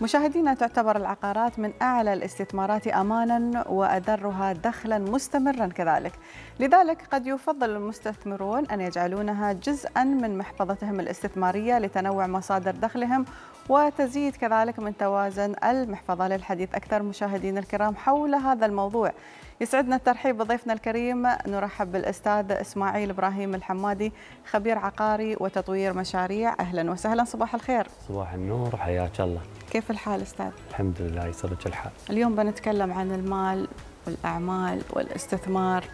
مشاهدينا تعتبر العقارات من أعلى الاستثمارات أمانا وأدرها دخلا مستمرا كذلك لذلك قد يفضل المستثمرون أن يجعلونها جزءا من محفظتهم الاستثمارية لتنوع مصادر دخلهم وتزيد كذلك من توازن المحفظة للحديث أكثر مشاهدين الكرام حول هذا الموضوع يسعدنا الترحيب بضيفنا الكريم نرحب بالأستاذ إسماعيل إبراهيم الحمادي خبير عقاري وتطوير مشاريع أهلا وسهلا صباح الخير صباح النور حياك الله كيف الحال أستاذ؟ الحمد لله يسرك الحال اليوم بنتكلم عن المال والأعمال والاستثمار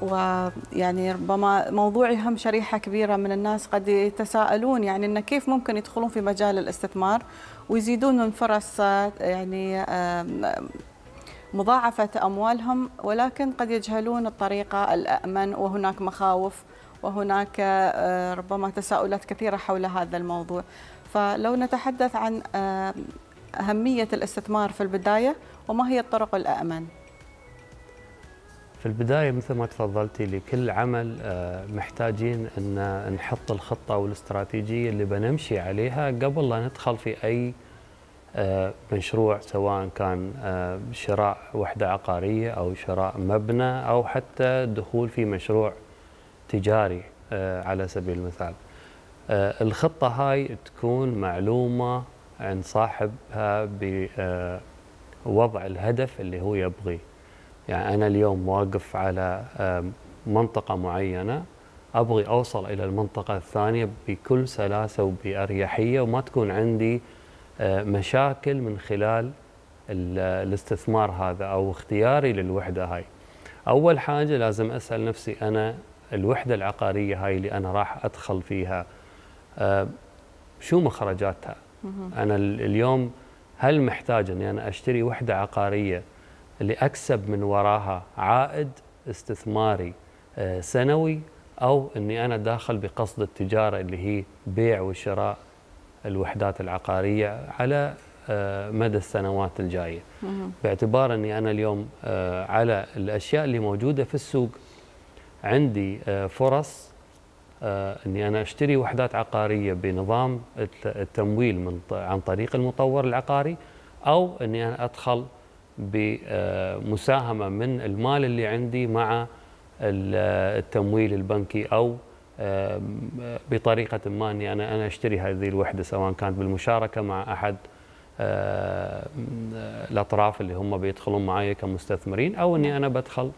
ويعني ربما موضوع يهم شريحه كبيره من الناس قد يتساءلون يعني انه كيف ممكن يدخلون في مجال الاستثمار ويزيدون من فرص يعني مضاعفه اموالهم ولكن قد يجهلون الطريقه الامن وهناك مخاوف وهناك آه، ربما تساؤلات كثيره حول هذا الموضوع فلو نتحدث عن اهميه الاستثمار في البدايه وما هي الطرق الامن في البداية مثل ما تفضلتي لكل عمل آه، محتاجين أن نحط الخطة والاستراتيجية اللي بنمشي عليها قبل لا ندخل في أي آه، مشروع سواء كان آه، شراء وحدة عقارية أو شراء مبنى أو حتى دخول في مشروع تجاري على سبيل المثال الخطة هاي تكون معلومة عن صاحبها بوضع الهدف اللي هو يبغيه يعني أنا اليوم واقف على منطقة معينة أبغي أوصل إلى المنطقة الثانية بكل سلاسة وبأريحية وما تكون عندي آه، مشاكل من خلال الاستثمار هذا أو اختياري للوحدة هاي أول حاجة لازم أسأل نفسي أنا الوحدة العقارية هاي اللي أنا راح أدخل فيها آه، شو مخرجاتها أنا اليوم هل محتاج أني أنا أشتري وحدة عقارية اللي اكسب من وراها عائد استثماري آه، سنوي او اني انا داخل بقصد التجاره اللي هي بيع وشراء الوحدات العقاريه على آه، مدى السنوات الجايه باعتبار اني انا اليوم آه، على الاشياء اللي موجوده في السوق عندي فرص اني انا اشتري وحدات عقاريه بنظام التمويل من عن طريق المطور العقاري او اني انا ادخل بمساهمه من المال اللي عندي مع التمويل البنكي او بطريقه ما اني انا انا اشتري هذه الوحده سواء كانت بالمشاركه مع احد الاطراف اللي هم بيدخلون معي كمستثمرين او اني انا بدخل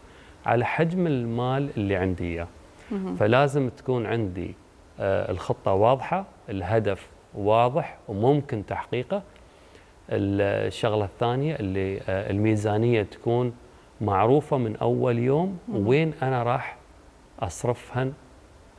على حجم المال اللي عندي اياه فلازم تكون عندي آه، الخطه واضحه الهدف واضح وممكن تحقيقه الشغله الثانيه اللي آه، الميزانيه تكون معروفه من اول يوم وين انا راح اصرفها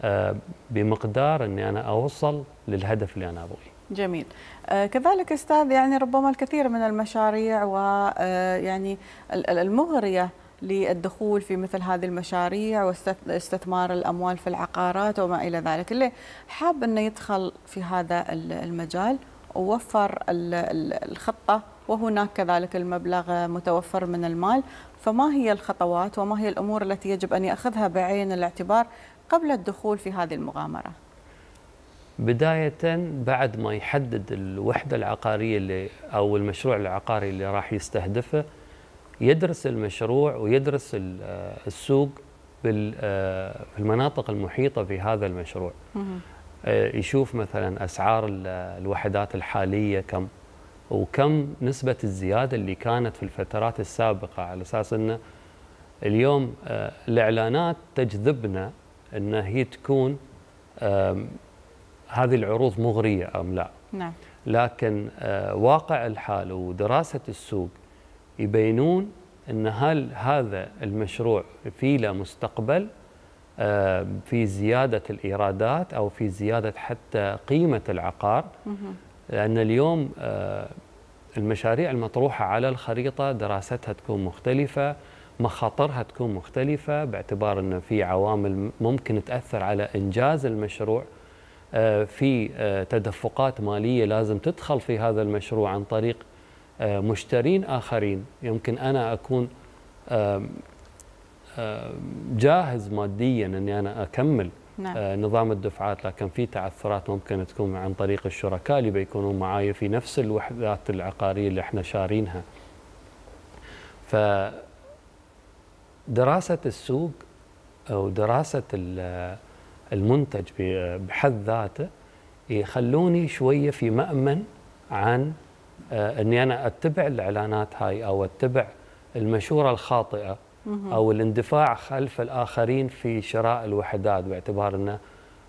آه، بمقدار اني انا اوصل للهدف اللي انا ابغيه. جميل آه، كذلك استاذ يعني ربما الكثير من المشاريع ويعني المغريه للدخول في مثل هذه المشاريع واستثمار الاموال في العقارات وما الى ذلك اللي حاب انه يدخل في هذا المجال ووفر الخطة وهناك كذلك المبلغ متوفر من المال فما هي الخطوات وما هي الأمور التي يجب أن يأخذها بعين الاعتبار قبل الدخول في هذه المغامرة بداية بعد ما يحدد الوحدة العقارية اللي أو المشروع العقاري اللي راح يستهدفه يدرس المشروع ويدرس آه، السوق بالمناطق آه، المحيطة في هذا المشروع آه، يشوف مثلا اسعار الوحدات الحاليه كم وكم نسبه الزياده اللي كانت في الفترات السابقه على اساس انه اليوم آه، الاعلانات تجذبنا ان هي تكون هذه العروض مغريه ام لا نعم لكن آه، واقع الحال ودراسه السوق يبينون ان هل هذا المشروع في له مستقبل في زيادة الإيرادات أو في زيادة حتى قيمة العقار لأن اليوم آه، المشاريع المطروحة على الخريطة دراستها تكون مختلفة مخاطرها تكون مختلفة باعتبار أن في عوامل ممكن تأثر على إنجاز المشروع آه، في آه، تدفقات مالية لازم تدخل في هذا المشروع عن طريق مشترين آخرين يمكن أنا أكون جاهز ماديا اني انا اكمل نعم. آه، نظام الدفعات لكن في تعثرات ممكن تكون عن طريق الشركاء اللي بيكونوا معاي في نفس الوحدات العقاريه اللي احنا شارينها. ف دراسه السوق او دراسه المنتج بحد ذاته يخلوني شويه في مامن عن آه، اني انا اتبع الاعلانات هاي او اتبع المشوره الخاطئه او الاندفاع خلف الاخرين في شراء الوحدات باعتبار انه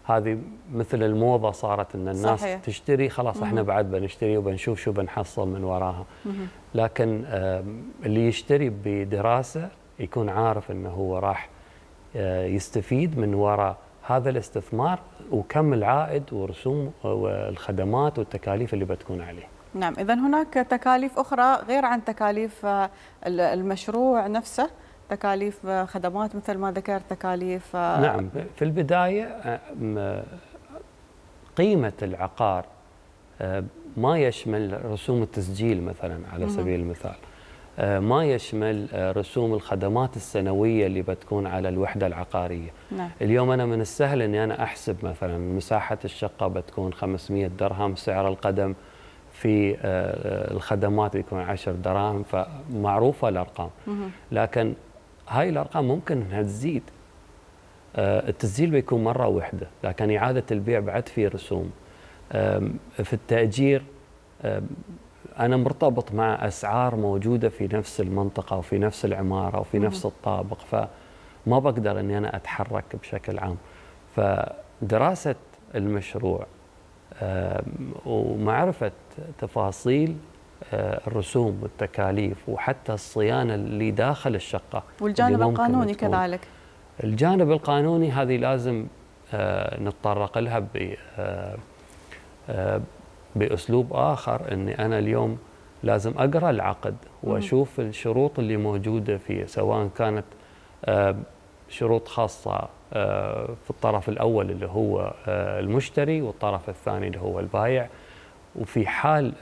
هذه مثل الموضه صارت ان الناس صحيح. تشتري خلاص احنا بعد بنشتري وبنشوف شو بنحصل من وراها لكن اللي يشتري بدراسه يكون عارف انه هو راح آه، يستفيد من وراء هذا الاستثمار وكم العائد ورسوم والخدمات والتكاليف اللي بتكون عليه نعم اذا هناك تكاليف اخرى غير عن تكاليف آه، المشروع نفسه تكاليف خدمات مثل ما ذكرت تكاليف آه، نعم في البداية آه، قيمة العقار آه، ما يشمل رسوم التسجيل مثلا على سبيل المثال ما يشمل رسوم الخدمات السنوية اللي بتكون على الوحدة العقارية نعم. اليوم أنا من السهل أني أنا أحسب مثلا مساحة الشقة بتكون 500 درهم سعر القدم في الخدمات بيكون 10 دراهم فمعروفة الأرقام مه. لكن هاي الارقام ممكن انها تزيد آه، التسجيل بيكون مره واحده لكن اعاده البيع بعد في رسوم في التاجير انا مرتبط مع اسعار موجوده في نفس المنطقه وفي نفس العماره وفي نفس الطابق فما بقدر اني انا اتحرك بشكل عام فدراسه المشروع ومعرفه تفاصيل آه، الرسوم والتكاليف وحتى الصيانة اللي داخل الشقة والجانب القانوني كذلك الجانب القانوني هذه لازم آه، نتطرق لها آه، بأسلوب آخر أني أنا اليوم لازم أقرأ العقد وأشوف الشروط اللي موجودة فيه سواء كانت شروط خاصة في الطرف الأول اللي هو المشتري والطرف الثاني اللي هو البايع وفي حال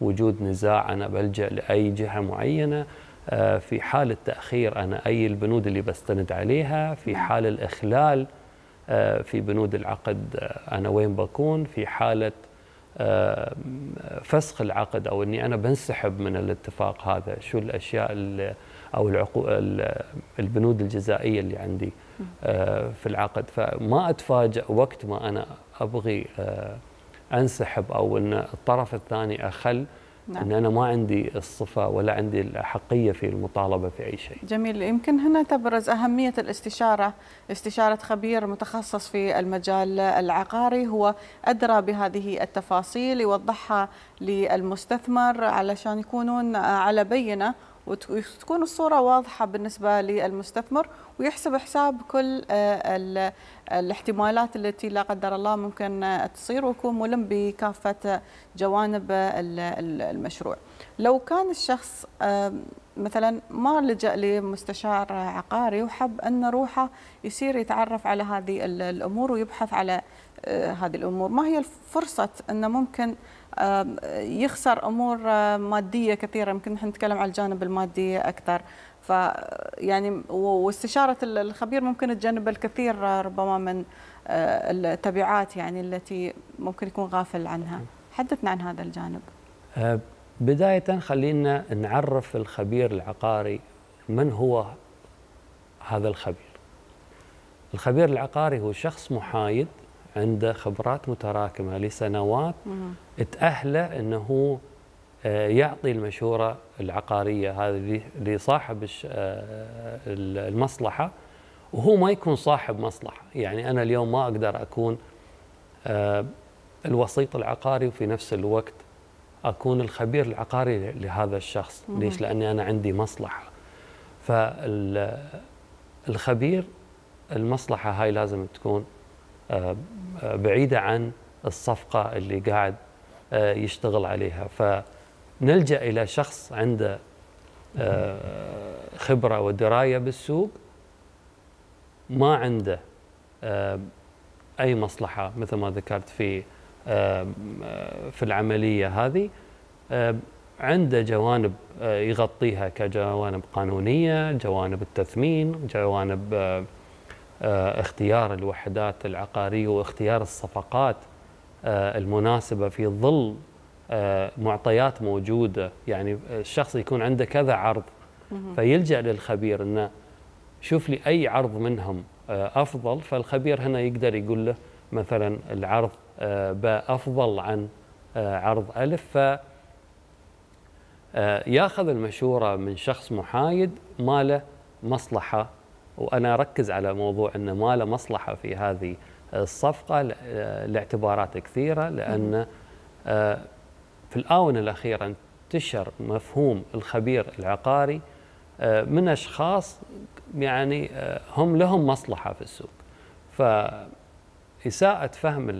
وجود نزاع أنا بلجأ لأي جهة معينة آه، في حال التأخير أنا أي البنود اللي بستند عليها في نعم. حال الإخلال آه، في بنود العقد آه، أنا وين بكون في حالة فسخ العقد أو أني أنا بنسحب من الاتفاق هذا شو الأشياء أو العقو البنود الجزائية اللي عندي نعم. في العقد فما أتفاجأ وقت ما أنا أبغي انسحب او ان الطرف الثاني اخل نعم. ان انا ما عندي الصفه ولا عندي الاحقيه في المطالبه في اي شيء. جميل يمكن هنا تبرز اهميه الاستشاره، استشاره خبير متخصص في المجال العقاري هو ادرى بهذه التفاصيل يوضحها للمستثمر علشان يكونون على بينه وتكون الصورة واضحة بالنسبة للمستثمر ويحسب حساب كل آه، الاحتمالات التي لا قدر الله ممكن آه، تصير ويكون ملم بكافة جوانب المشروع لو كان الشخص مثلا ما لجأ لمستشار عقاري وحب أن روحه يصير يتعرف على هذه الأمور ويبحث على آه، هذه الأمور ما هي فرصة أنه ممكن يخسر امور أه، ماديه كثيره يمكن نحن نتكلم على الجانب المادي اكثر فيعني واستشاره الخبير ممكن تجنب الكثير أه، ربما من أه، التبعات يعني التي ممكن يكون غافل عنها حدثنا عن هذا الجانب بدايه خلينا نعرف الخبير العقاري من هو هذا الخبير الخبير العقاري هو شخص محايد عنده خبرات متراكمه لسنوات تاهله انه آه، يعطي المشوره العقاريه هذه لصاحب آه، المصلحه وهو ما يكون صاحب مصلحه، يعني انا اليوم ما اقدر اكون آه، الوسيط العقاري وفي نفس الوقت اكون الخبير العقاري لهذا الشخص، ليش؟ لاني انا عندي مصلحه. فالخبير المصلحه هاي لازم تكون بعيدة عن الصفقة اللي قاعد آه، يشتغل عليها فنلجأ إلى شخص عنده آه، خبرة ودراية بالسوق ما عنده آه، أي مصلحة مثل ما ذكرت في في العملية هذه عنده جوانب يغطيها كجوانب قانونية جوانب التثمين جوانب آه، اختيار الوحدات العقارية واختيار الصفقات آه، المناسبة في ظل آه، معطيات موجودة يعني الشخص يكون عنده كذا عرض فيلجأ للخبير أنه شوف لي أي عرض منهم أفضل فالخبير هنا يقدر يقول له مثلا العرض باء أفضل عن عرض ألف ف ياخذ المشورة من شخص محايد ما له مصلحة وانا اركز على موضوع انه ما له مصلحه في هذه الصفقه لاعتبارات كثيره لان آه، في الاونه الاخيره انتشر مفهوم الخبير العقاري آه، من اشخاص يعني آه، هم لهم مصلحه في السوق فاساءه فهم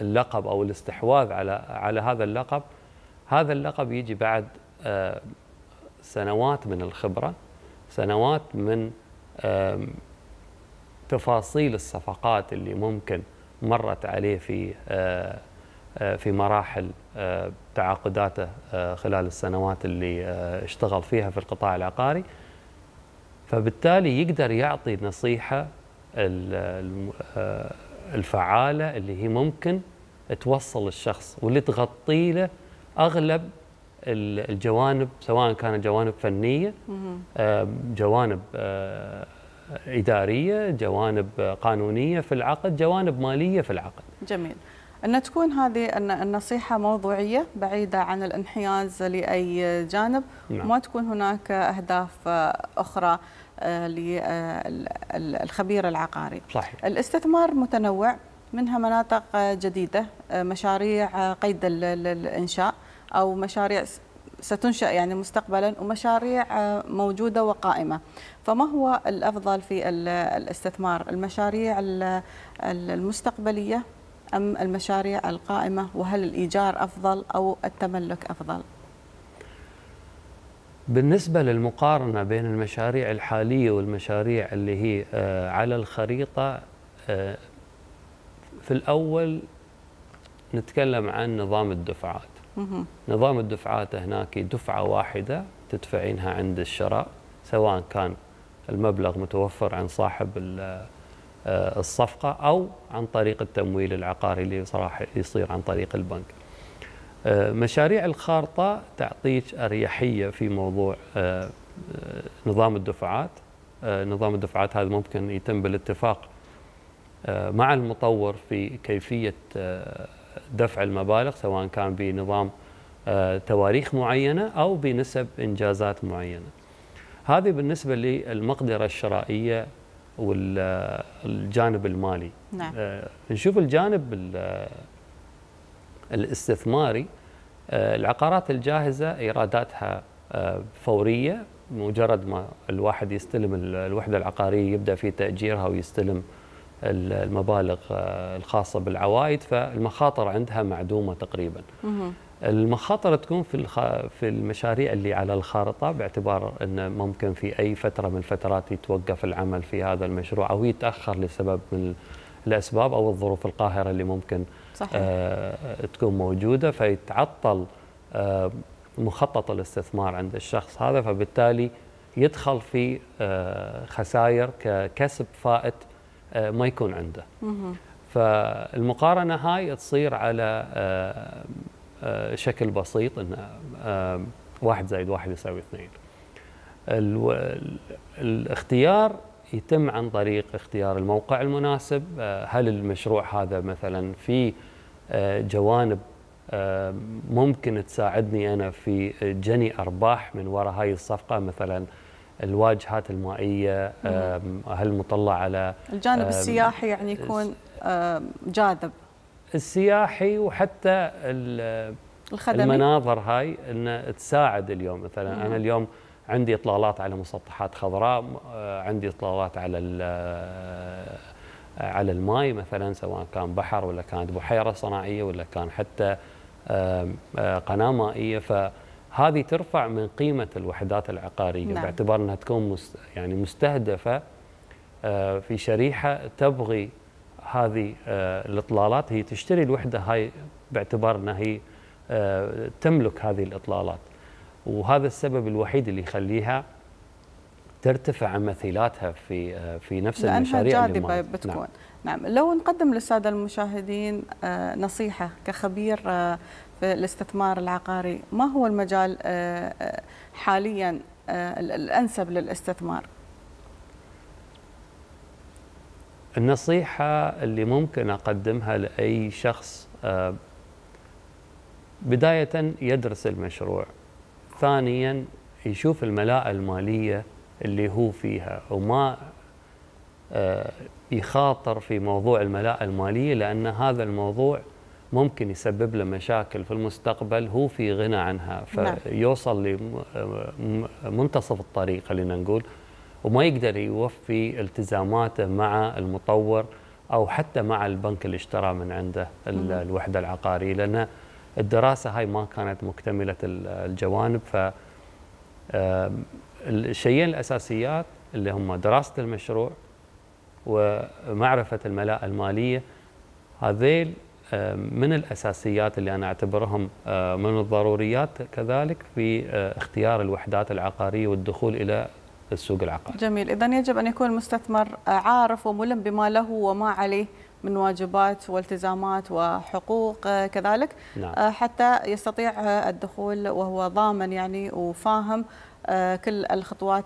اللقب او الاستحواذ على على هذا اللقب هذا اللقب يجي بعد سنوات من الخبره سنوات من تفاصيل الصفقات اللي ممكن مرت عليه في في مراحل تعاقداته خلال السنوات اللي اشتغل فيها في القطاع العقاري فبالتالي يقدر يعطي نصيحة الفعالة اللي هي ممكن توصل الشخص واللي تغطي له أغلب الجوانب سواء كانت جوانب فنيه آه، جوانب آه، اداريه، جوانب آه، قانونيه في العقد، جوانب ماليه في العقد. جميل. أن تكون هذه النصيحة موضوعية بعيدة عن الانحياز لأي جانب نعم. وما تكون هناك أهداف أخرى للخبير العقاري صحيح. الاستثمار متنوع منها مناطق جديدة مشاريع قيد الإنشاء او مشاريع ستنشأ يعني مستقبلا ومشاريع آه، موجودة وقائمة فما هو الأفضل في الاستثمار المشاريع المستقبلية أم المشاريع القائمة وهل الإيجار أفضل أو التملك أفضل بالنسبة للمقارنة بين المشاريع الحالية والمشاريع اللي هي آه، على الخريطة آه، في الأول نتكلم عن نظام الدفعات نظام الدفعات هناك دفعه واحده تدفعينها عند الشراء سواء كان المبلغ متوفر عن صاحب آه، الصفقه او عن طريق التمويل العقاري اللي صراحه يصير عن طريق البنك. آه، مشاريع الخارطه تعطيك اريحيه في موضوع آه، نظام الدفعات نظام الدفعات هذا ممكن يتم بالاتفاق مع المطور في كيفيه دفع المبالغ سواء كان بنظام آه، تواريخ معينة أو بنسب إنجازات معينة هذه بالنسبة للمقدرة الشرائية والجانب آه، المالي نعم. آه، نشوف الجانب الاستثماري العقارات الجاهزة إيراداتها فورية مجرد ما الواحد يستلم الوحدة العقارية يبدأ في تأجيرها ويستلم المبالغ آه، الخاصة بالعوائد فالمخاطر عندها معدومة تقريبا المخاطر تكون في في المشاريع اللي على الخارطة باعتبار أنه ممكن في أي فترة من الفترات يتوقف العمل في هذا المشروع أو يتأخر لسبب من الأسباب أو الظروف القاهرة اللي ممكن صحيح. آه تكون موجودة فيتعطل آه مخطط الاستثمار عند الشخص هذا فبالتالي يدخل في آه خسائر ككسب فائت آه، ما يكون عنده فالمقارنه هاي تصير على آه، آه، شكل بسيط ان واحد زائد واحد يساوي اثنين الاختيار يتم عن طريق اختيار الموقع المناسب هل المشروع هذا مثلا في جوانب ممكن تساعدني انا في جني ارباح من وراء هاي الصفقه مثلا الواجهات المائيه هل مطلع على الجانب السياحي يعني يكون جاذب السياحي وحتى الخدمي. المناظر هاي ان تساعد اليوم مثلا مم. انا اليوم عندي اطلالات على مسطحات خضراء آه، عندي اطلالات على آه، على الماي مثلا سواء كان بحر ولا كانت بحيره صناعيه ولا كان حتى آه، قناه مائيه ف هذه ترفع من قيمه الوحدات العقاريه نعم. باعتبار انها تكون يعني مستهدفه آه، في شريحه تبغي هذه آه، الاطلالات هي تشتري الوحده هاي باعتبار انها هي آه، تملك هذه الاطلالات وهذا السبب الوحيد اللي يخليها ترتفع مثيلاتها في في نفس لأنها المشاريع جاذبة اللي بتكون نعم. نعم لو نقدم للساده المشاهدين نصيحه كخبير في الاستثمار العقاري ما هو المجال آه، آه، حاليا آه، الأنسب للاستثمار؟ النصيحة اللي ممكن أقدمها لأي شخص بداية يدرس المشروع ثانيا يشوف الملاءة المالية اللي هو فيها وما يخاطر في موضوع الملاءة المالية لأن هذا الموضوع ممكن يسبب له مشاكل في المستقبل هو في غنى عنها نعم. فيوصل لمنتصف الطريق خلينا نقول وما يقدر يوفي التزاماته مع المطور او حتى مع البنك اللي اشترى من عنده الوحده العقاريه لان الدراسه هاي ما كانت مكتمله الجوانب ف الشيئين الاساسيات اللي هم دراسه المشروع ومعرفه الملاءه الماليه هذيل من الأساسيات اللي أنا أعتبرهم آه، من الضروريات كذلك في آه، اختيار الوحدات العقارية والدخول إلى السوق العقاري جميل إذا يجب أن يكون المستثمر آه، عارف وملم بما له وما عليه من واجبات والتزامات وحقوق كذلك نعم. حتى يستطيع الدخول وهو ضامن يعني وفاهم كل الخطوات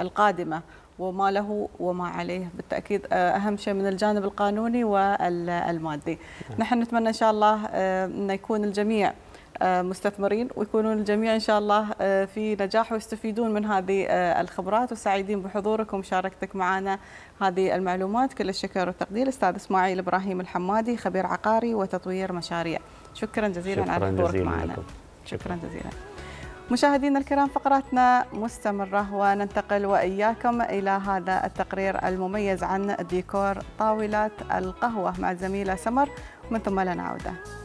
القادمة وما له وما عليه بالتاكيد آه، اهم شيء من الجانب القانوني والمادي. نحن نتمنى ان شاء الله آه، ان يكون الجميع آه، مستثمرين ويكونون الجميع ان شاء الله في نجاح ويستفيدون من هذه الخبرات وسعيدين بحضورك ومشاركتك معنا هذه المعلومات كل الشكر والتقدير استاذ اسماعيل ابراهيم الحمادي خبير عقاري وتطوير مشاريع شكرا جزيلا شكرا على حضورك معنا شكرا, شكرا جزيلا مشاهدينا الكرام فقراتنا مستمرة وننتقل وإياكم إلى هذا التقرير المميز عن ديكور طاولة القهوة مع الزميلة سمر ومن ثم لنا عوده